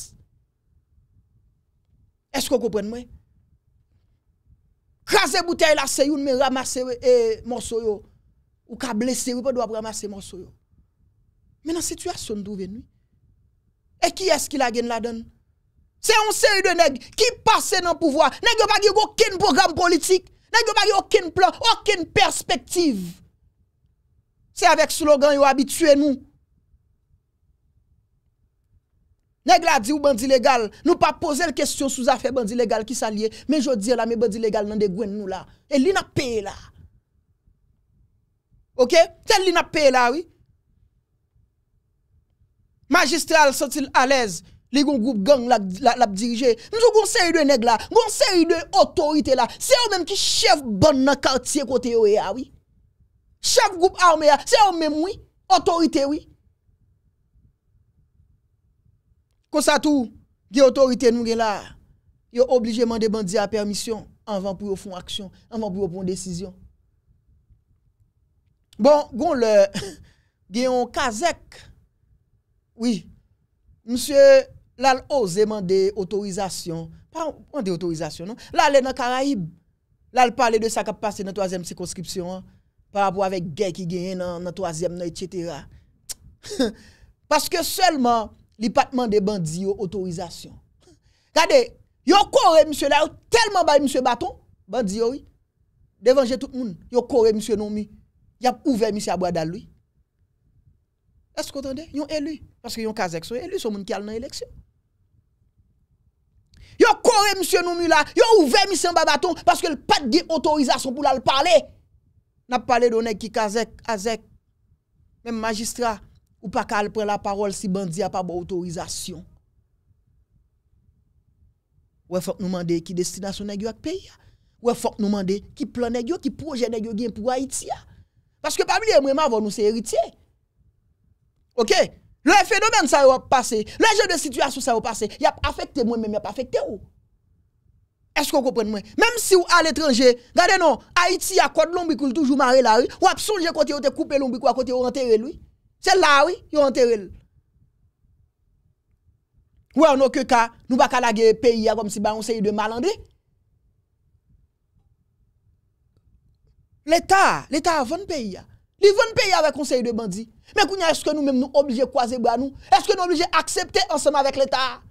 Esko kompren mwen? Kran sey boutey la seyoun men ramaseye monsoyo, ou ka blesey ou pa do ap ramaseye monsoyo. Men an situasyon d'ou ven nou? E ki es ki la gen la don? Se yon se yon de neg, ki pase nan pouvoi, neg yon bagi yon kouken program politik, neg yon bagi yon kouken plan, kouken perspektiv. Se avek slogan yon abitue nou. Neg la di ou bandi legal, nou pa pose l kestyon sou zafè bandi legal ki sa liye, men jodi la men bandi legal nan de gwen nou la. E li na pe la. Ok? Se li na pe la oui, Majestral sotil alez li goun goup gang lap dirije. Mso goun seri de neg la, goun seri de otorite la, se yo menm ki chef bon nan kartye kote yo e awi. Ah chef goup arme a, se yo menm oui, otorite oui. Kousa tou, ge otorite nou gen la, yo oblijeman de bandi a permisyon anvan pou yo fon aksyon, anvan pou yo pon desisyon. Bon, goun le, gen yon kazek, Ouye, msye lal oze mande otorizasyon. Paran, mande otorizasyon nou? Lal le nan Karaib. Lal pale de sa kap pase nan toazem sikonskripsyon. Par apwa vek gen ki gen nan toazem nan etc. Paske selman li pat mande bandi yo otorizasyon. Gade, yo kore msye la ou telman bade msye baton. Bandi yo ouy. Devanje tout moun. Yo kore msye nou mi. Yap ouve msye abwa dal louy. Esk kontande, yon elu. Paske yon kazek son elu, son moun ki al nan eleksyon. Yo kore msye noumila, yo ouve msye mba baton, paske l pat ge otorizasyon pou lal pale. Nap pale do nek ki kazek, azek, men magistra, ou pa kal pre la parol si bandiya pa bo otorizasyon. Ou e fok noumande ki destinasyon nek yo ak peyi ya. Ou e fok noumande ki plan nek yo, ki proje nek yo gen pou Haiti ya. Paske pabili emreman vou nou se eritiye. Ok? Le fenomen sa yo passe. Le je de situasyon sa yo passe. Ya pa afekte mwen men, ya pa afekte ou. Esko koupren mwen? Mem si ou al etranje, gade nou, Haiti ya kouad lombikoul toujou marre la ou, wap sou lje kote yo te koupe lombikou a kote yo rentere lou. Se la ou, yo rentere lou. Ou an nou ke ka, nou baka la ge peyi ya kom si ba yon se yon de malande. L'Etat, l'Etat avon peyi ya. Li voun peyi avè konsey de bandi. Mè kounya, eske nou mèm nou oblije kwaze bwa nou? Eske nou oblije aksepte ansèm avèk l'Etat?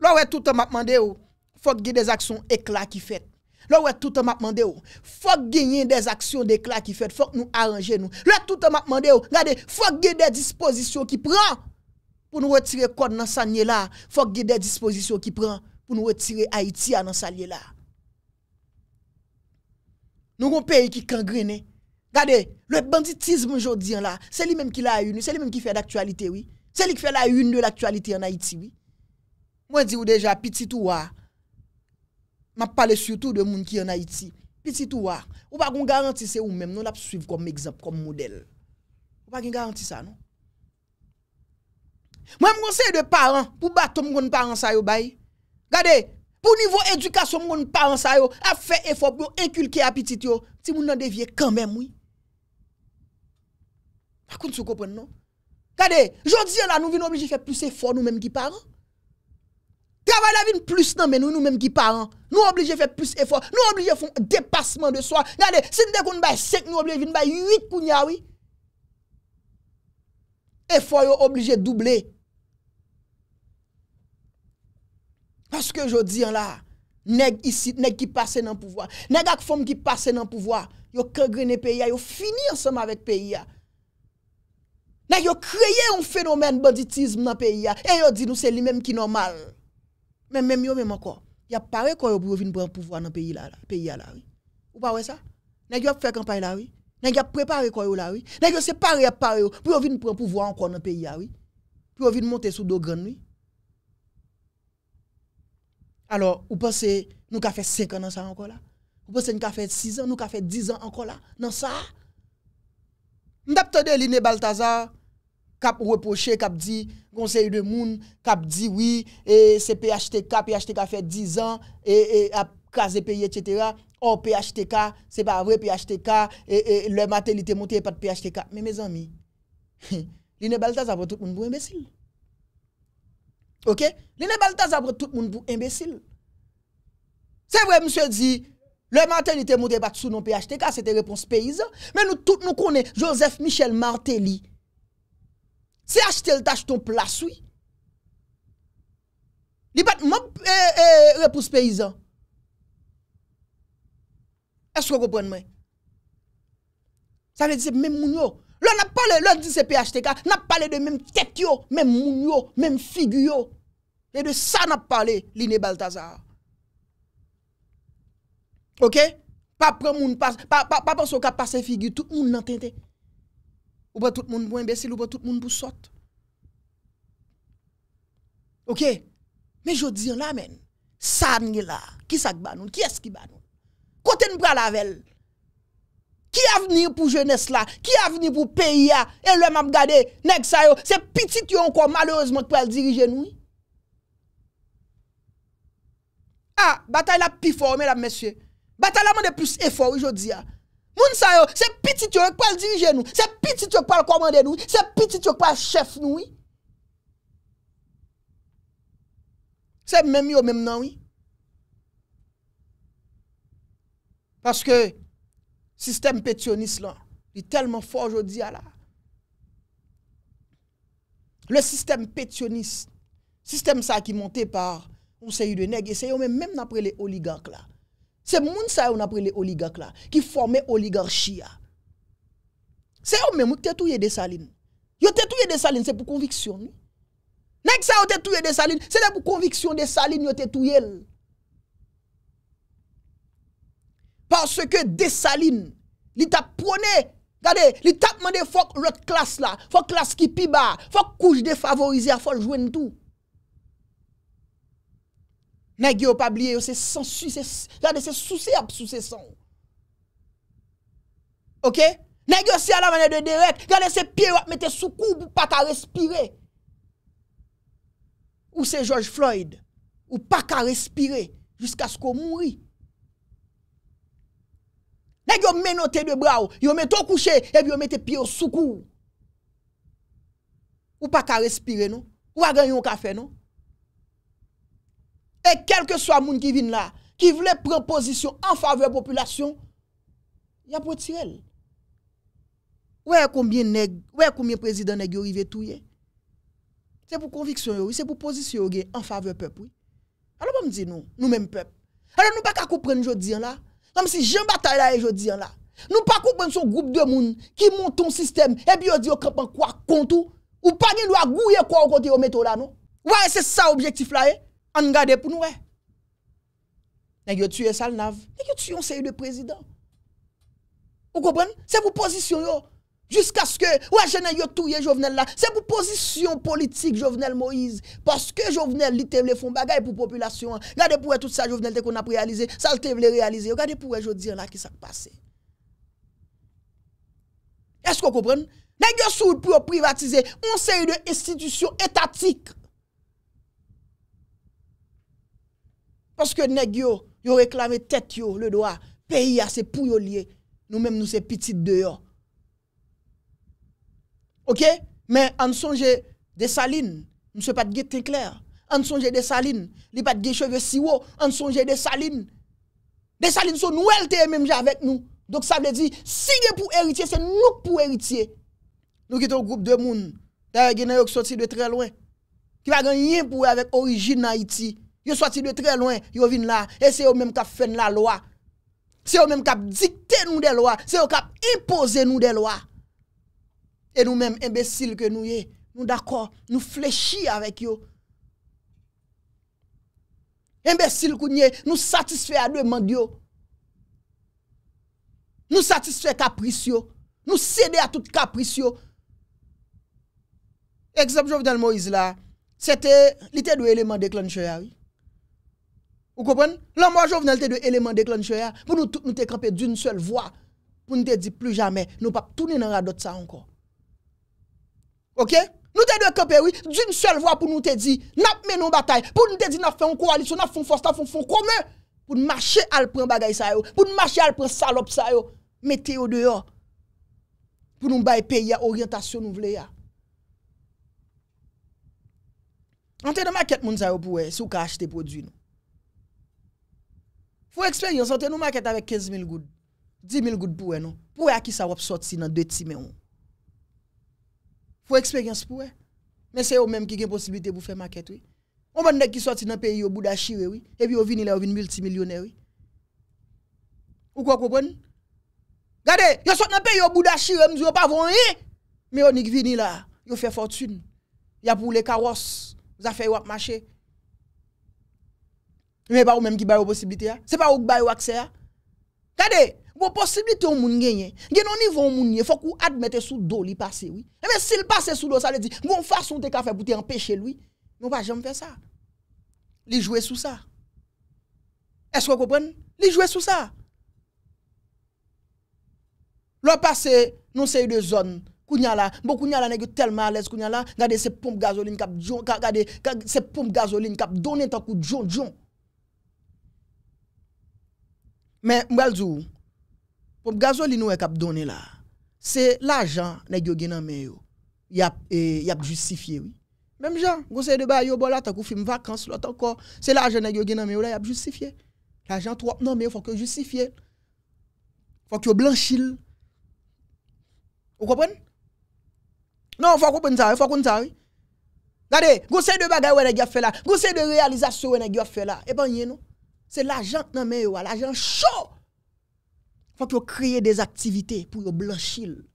Lò wè touta mapman de ou, fòk genye des aksyon eklat ki fèt. Lò wè touta mapman de ou, fòk genye des aksyon de eklat ki fèt, fòk nou aranje nou. Lò wè touta mapman de ou, fòk genye des dispozisyon ki pran pou nou wè tire kod nan sanye la, fòk genye des dispozisyon ki pran pou nou wè tire Haitia nan sanye la. Nou wè peyi ki kangrenè, Gade, le banditisme jodien la, se li menm ki la yun, se li menm ki fè d'aktualite, oui. Se li ki fè la yun de l'aktualite yon Haiti, oui. Mwen di ou deja, pitit ou wa. Mwen pale soutou de moun ki yon Haiti. Pitit ou wa. Ou pa kon garanti se ou menm, non la psuiv konm exemple, konm model. Ou pa kon garanti sa, non. Mwen mwen se de paran, pou baton mwen paran sayo bayi. Gade, pou nivou edukasyon mwen paran sayo, a fè efop mwen enkulke apitit yo, ti moun nan devye kan menm, oui. Akoun sou kopwen nou? Gade, jodi an la nou vin nou oblige fè plus efor nou menm ki paran. Kavay la vin plus nan menm nou menm ki paran. Nou oblige fè plus efor. Nou oblige fè depasman de swa. Gade, sin dekoun bay sek nou oblige vin bay yikou nyawi. Efor yo oblige double. Aske jodi an la, neg isi, neg ki pase nan pouvoi. Neg ak fom ki pase nan pouvoi. Yo kagrene peyi a, yo fini ansenman vek peyi a. Là, ont créé un phénomène banditisme dans le pays. Et ont dit nous c'est lui-même qui normal. Mais même yo même encore. Y a pareil quoi pour venir prendre pouvoir dans le pays là, là, pays là. Oui. Ou pas ça Ils ont fait campagne là oui. ils ont préparé quoi là oui. Nèg yo séparé pour venir prendre pouvoir encore dans le pays là oui. Pour venir monter sous deux grandes oui. Alors, vous pensez nous avons fait 5 ans dans ça encore là Vous pensez nous avons fait 6 ans, nous avons fait 10 ans encore là dans ça M'dapte de Liné Balthazar cap reproché, cap dit conseil de monde, cap dit oui, et c'est PHTK, PHTK fait 10 ans, et, a casé pays, etc. Or, PHTK, c'est pas vrai, PHTK, et, et le matin, il était monté, pas de PHTK. Mais mes amis, Lina ça pour tout le monde pour imbécile. Ok? Lina ça pour tout le monde pour imbécile. C'est vrai, monsieur dit, le maternité il était monté, pas sous non PHTK, c'était réponse paysan. Mais nous tous nous connaissons Joseph Michel Martelly. Se achete l tache ton plasoui. Li pat moun repous peyizan. E chko repren mwen? Sa le dise mèm moun yo. Lò n ap pale, lò n dise pHTK, n ap pale de mèm tet yo, mèm moun yo, mèm figu yo. E de sa n ap pale lini Baltazar. Ok? Pa panso ka pa se figu, tout moun nan tente. Ou pa tout moun pou embesil, ou pa tout moun pou sot. Ok? Me jodi an la men, san nge la, ki sak banon, ki eski banon? Kote n bral avel? Ki a veni pou je nes la? Ki a veni pou peyi a? E lè mam gade, neg sayo, se pitit yon kon malouzman pou al dirije nou? Ha, batay la pi fò ou men la mèsyè. Batay la man de plus e fò ou jodi a. Ah. Moun sa yo, se piti tiyo ek pa l dirije nou, se piti tiyo ek pa l komande nou, se piti tiyo ek pa l chef nou. Se mèm yo mèm nan wè. Paske, sistem petionist lan, yi telman fò jodi ala. Le sistem petionist, sistem sa ki monte par, ou se yi de neg, se yi yo mèm nan pre le oligank lan. C'est moun ça on appelé les oligarques là qui formaient oligarchie. C'est eux même qui ont des salines. Ils ont tué des salines c'est pour conviction. que ça ont tué des salines, c'est pour conviction des salines ils ont tué. Parce que des salines, ils t'a prôné Regardez, il t'a demandé faut l'autre classe là, faut classe qui piba, bas, faut couche défavorisée, faut joindre tout. Nan gen yo pa bliye yo se sensu, jan de se souse ap souse san. Ok? Nan gen yo se ala vane de direk, jan de se piye wap mette soukou pou pa ka respire. Ou se George Floyd, ou pa ka respire, jiska sko mounri. Nan gen yo menote de bra ou, yo men ton kouche, epi yo mette piye wap soukou. Ou pa ka respire nou, ou a gen yon ka fe nou. E kelke swa moun ki vin la, ki vle pren pozisyon an fave popyla syon, ya pou etirel. Ou e koumye president neg yo rive tou ye? Se pou konviksyon yo, se pou pozisyon yo gen an fave pep. A lo pou m di nou, nou men pep. A lo nou pa ka koupren nou jodiyan la, nam si jen batay la e jodiyan la. Nou pa koupren sou goup de moun ki moun ton sistem, e bi yo di yo krep an kwa kontou, ou pa gen lwa gouye kwa ou konti yo meto la nou. Ou a ese sa objektif la e? Eh? An gade pou nou e Nan yo tuye salnav Nan yo tuye onseye de prezident Ou kopren? Se pou pozisyon yo Jusk aske ou aje nan yo touye jovenel la Se pou pozisyon politik jovenel Moise Paske jovenel li te vle fon bagay pou populasyon Gade pou e tout sa jovenel te kon ap realize Salte vle realize Gade pou e jo dire la ki sa kpase Esko kopren? Nan yo sou pou yo privatize Onseye de istitisyon etatik Koske neg yo, yo reklame tet yo, le do a, peyi a, se pou yo liye, nou menm nou se pitit deyo. Ok, men an sonje de salin, mse pat ge tenkler, an sonje de salin, li pat ge cheve siwo, an sonje de salin. De salin sou nou elte e menm je avek nou, dok sa vle di, si ye pou eritye, se nou pou eritye. Nou kiton group de moun, daya genayok soti de tre lwen, ki wagan yin pou we avek orijin na iti. yo sou ati de tre loin, yo vin la, e se yo menm kap fen la loa. Se yo menm kap dikte nou de loa, se yo kap impose nou de loa. E nou menm embesil ke nou ye, nou dakon, nou flechi avek yo. Embesil kounye, nou satisfè a dwe man diyo. Nou satisfè kaprisyo, nou sede a tout kaprisyo. Eksept jow dan Moïse la, se te li te dwe eleman de klan choyari. Ou kopon? La mwa jo vnen lte de eleman de klan choya pou nou te krepe d'un sel vwa pou nou te di plu jame, nou pap tou ni nan radot sa ankon. Ok? Nou te de krepe d'un sel vwa pou nou te di nap menon batay, pou nou te di na fe yon kou alis ou na fon fosta, fon fon kome pou nou mache al pren bagay sa yo, pou nou mache al pren salop sa yo, meteo de yo pou nou bay pe ya oryentasyon nou vle ya. An te de ma ket moun sa yo pou we sou ka achete prodwi nou. Fou eksperyans pou te nou maket avek 15 mil goud, 10 mil goud pou e nou, pou e a ki sa wap soti nan dey timen ou. Fou eksperyans pou e, men se yo menm ki gen posibite pou fe maket ou. Oman dey ki soti nan peyi yo Buda Shire ou, ebi yo vinile yo vin mil ti milyonary. Ou kwa koupon? Gade, yo soti nan peyi yo Buda Shire mzio pa von yi, me yo nik vinile a, yo fe fotun. Ya pou le karos, za fe wap mache. Mwen pa ou menm ki bay ou posibilite ya? Se pa ou bay ou akse ya? Kade, ou posibilite ou moun genye, genon nivou moun genye, fok ou admete sou do li pase woy. E mwen se il pase sou do, sa le di, mwen fwa sou te kafe pou te empeshe woy. Mwen pa jem fe sa. Li jwe sou sa. Esko kopen? Li jwe sou sa. Loi pase, nou se yu de zon, kounya la, mwen kounya la nek yo telman ales kounya la, kade se pomp gazolini kap donen takou djon djon. Men mbel zou, pou gazou li nou ek ap done la, se la ajan negyo genan men yo, yap e, justifiye ou. Mem jan, gousey de bagay yo bol la, takou film vakans lot anko, se la ajan negyo genan men yo la, yap justifiye. La ajan twap nan men yo, fok yo justifiye. Fok yo blanchil. Ou kopwen? Non, fok ou pen tari, fok ou pen tari. Gade, gousey de bagay wè negyo fè la, gousey de realizasyon wè negyo fè la, epan yen nou. Se l'ajant nan men yo a, l'ajant chou. Fok yo kriye des aktivite pou yo blanchil.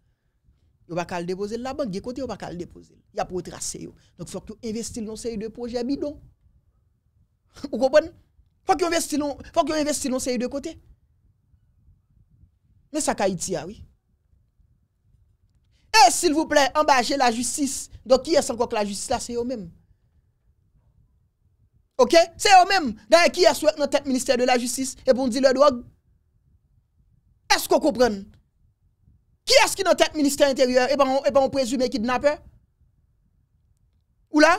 Yo bakal depose la bank, ye kote yo bakal depose. Ya potra se yo. Fok yo investi l'onseri de proje a bidon. Ou kopon? Fok yo investi l'onseri de kote. Ne sakayiti ya we. E s'il vous plen, ambaje la justis. Don ki es anko k la justis la se yo menm. Ok, se yo men, dan e ki eswek nan tet minister de la justis, e bon di le drog, esko koupren? Ki eski nan tet minister interior, e eh bon eh prezume ki dnape? Ola,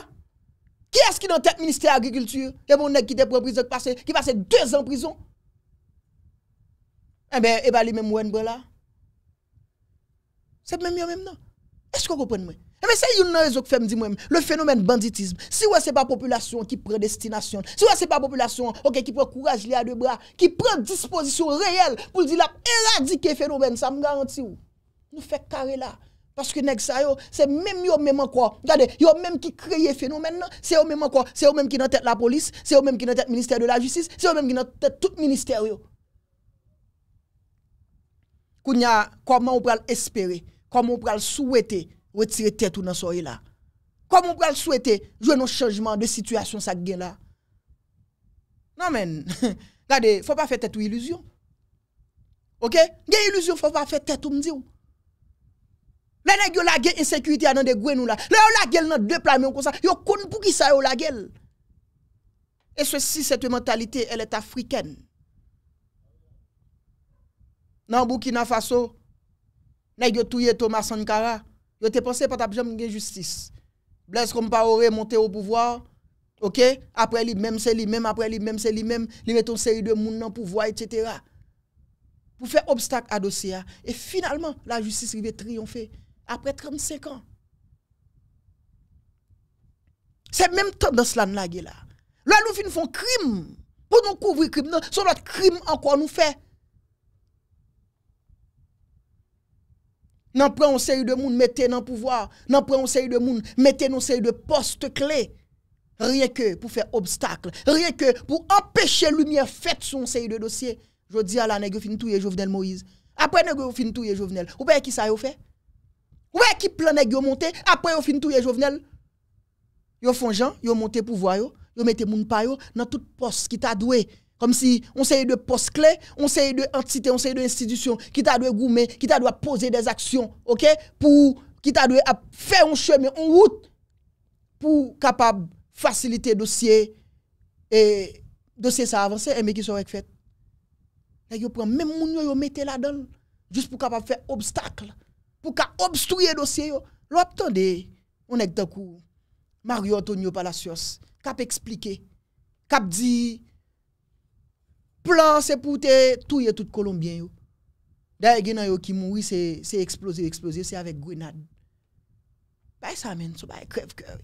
ki eski nan tet minister agrikultur, e eh bon nek ki depreprisek pase, ki pase 2 an prison? E ben, e bali men mwen bela? Se men yo men nan? Esko koupren men? Mè se yon nan rezò k fèm di mwèm, le fenomen banditism, si wè se pa populasyon ki pre destinasyon, si wè se pa populasyon, ok, ki pre kouraj li a de bra, ki pre disposisyon reyèl, pou l'dilap eradike fenomen, sa m garanti ou, nou fè kare la, paske neg sa yo, se mèm yo mèman kwa, gade, yo mèm ki kreye fenomen nan, se yo mèman kwa, se yo mèman ki nan tèt la polis, se yo mèman ki nan tèt minister de la jutsis, se yo mèman ki nan tèt tout minister yo. Kou nyan, kou mèman ou pral esp retirer tête ou dans soirée là. Comment on peut souhaiter jouer un changement de situation ça gain là Non mais regardez, faut pas faire tête ou illusion. OK Gain illusion faut pas faire tête ou me dire. Les nèg yo la gain insécurité dans des gwen là. Là la gueule dans deux plats comme ça. Yo connu pour qui ça yo la gueule. Et ceci cette mentalité elle est africaine. Dans Burkina Faso, nèg yo touye Thomas Sankara. Yo te pensé pas jamais de justice. Blaise Compaoré monté au pouvoir. OK Après lui même c'est lui même après lui même c'est lui même, il met une série de monde dans pouvoir etc. Pour faire obstacle à dossier hein. et finalement la justice va triompher après 35 ans. C'est même tendance là là. Là nous fin font crime pour nous couvrir crime, son notre crime encore nous fait. Nan prend un série de monde, mettez dans pouvoir. Nan prend un série de monde, mettez dans série de poste clé Rien que pour faire obstacle. Rien que pour empêcher lumière de faire un série de dossier. Je dis à la nègre fin touye Jovenel Moïse. Après nègre fin touye Jovenel. Ou bien qui ça yo fait? Ou bien qui plan nègre monter Après yo fin touye Jovenel. Yo font gens, yo monté pouvoir yo. Yo mette moun pa yo dans tout poste qui t'a doué. Comme si on sait de postes clés, on sait de entités, on sait de institution, qui t'a dû goumer, qui t'a dû poser des actions, OK, pour qui t'a faire un chemin, une route pour capable faciliter dossier et dossier ça avancer et mais qui sont fait. Là yo prend même moun yo mettez là-dedans juste pour capable faire obstacle, pour obstruer obstruer dossier yo. on est d'un coup Mario Antonio Palacios cap expliquer, cap dit plan se pou te touye tout Kolombien yo. Da e genan yo ki moui, se eksplose, eksplose, se avek grenade. Baye sa men, so baye krev kreve.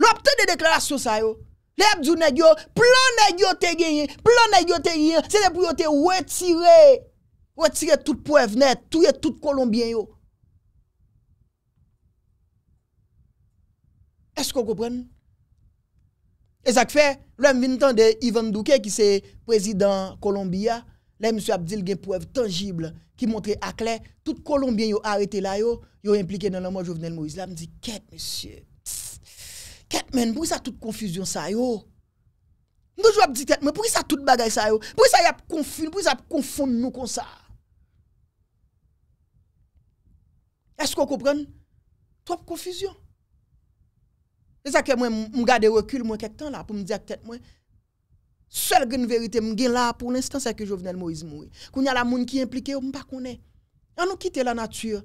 Lo ap te de deklarasyon sa yo, lep zounen yo, plan nen yo te genyen, plan nen yo te genyen, se de pou yo te wetire, wetire tout poev net, touye tout Kolombien yo. Esko gopren? E zak fe, e zak fe, Lèm vin tan de Ivan Duque ki se prezidant Kolombiya, lèm M. Abdil gen pouev tangible ki montre ak lè, tout Kolombien yo arete la yo, yo implike nan anman Jovenel Moïse. Lèm di ket, M. Ket men, pou y sa tout konfuzyon sa yo? Mwen jou ap di ket men, pou y sa tout bagay sa yo? Pou y sa y ap konfoun, pou y sa ap konfoun nou kon sa? Esko koupren? Trop konfuzyon. Se sa ke mwen mwen gade rekul mwen kek tan la pou mwen diya ketet mwen. Sel gen verite mwen gen la pou l'instant se ke Jovenel Moïse mwen. Koun ya la moun ki implike yo mwen pa kounen. An nou kite la natyur.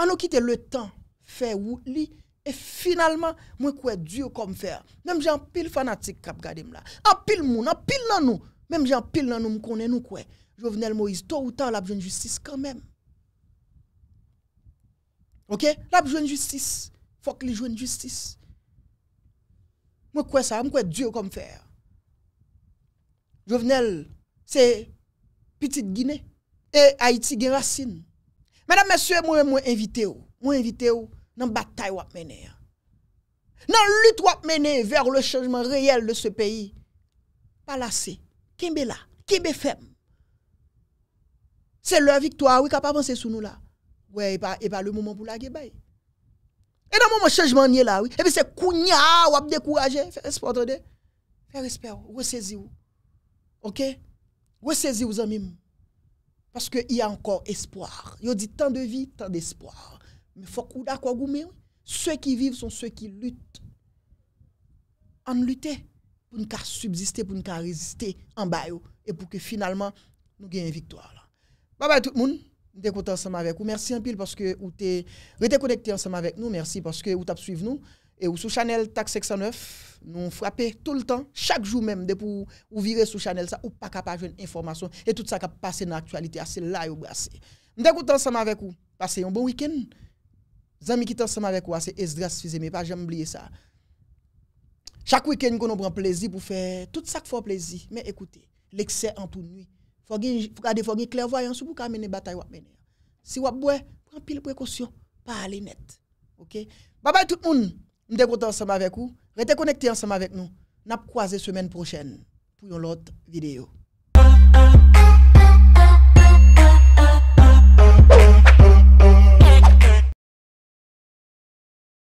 An nou kite le tan. Fè wou li. E finalman mwen kwen diyo kom fè. Mwen jen pil fanatik kap gade mwen la. An pil moun. An pil nan nou. Mwen jen pil nan nou mwen kounen nou kwen. Jovenel Moïse. To ou tan la pjoun justice kanmen. Ok. La pjoun justice. Fok li joun justice. Ok. Moi, quoi ça? Moi, quoi Dieu comme faire? Jovenel, c'est petite Guinée. Et Haïti, des racine Mesdames, messieurs, moi, moi, invité ou. Moi, invité dans la bataille ou mener. Dans la lutte ou mener vers le changement réel de ce pays. Pas Qui est là. est ferme. C'est leur victoire, oui, capable penser sur nous là. Ouais, et pas, et pas le moment pour la guébaye. Et dans mon moment changement est là, oui. Et puis c'est kounya, ou ap découragé. Fais espoir, attendez. Fais espoir, ressaisissez-vous. OK? Ressaisissez-vous, amis. Parce qu'il y a encore espoir. Il dit tant de vie, tant d'espoir. Mais faut qu'on d'accord, Ceux qui vivent sont ceux qui luttent. En lutter pour nous subsister, pour nous résister en bas et pour que finalement nous gagnions victoire. Bye bye tout le monde. Nous ensemble avec vous. Merci un pile parce que vous êtes connecté ensemble avec nous. Merci parce que vous avez suivi nous. Et ou sous Chanel TAC 609, nous frappons tout le temps, chaque jour même, de pour ou virer sous Chanel, ça, ou pas capable une information. Et tout ça qui passe dans l'actualité, c'est là où brassé. Nous ensemble avec vous. Passez un bon week-end. Les amis qui sont ensemble avec vous, c'est Esdras mais pas jamais oublier ça. Chaque week-end, nous prend plaisir pour faire tout ça qui fait plaisir. Mais écoutez, l'excès en toute nuit faut garder faut clairvoyance pour mener bataille ou mener si vous boire prenez pile précaution Parlez net OK bye bye tout le monde nous content ensemble avec vous restez connectés ensemble avec nous n'a croiser semaine prochaine pour une autre vidéo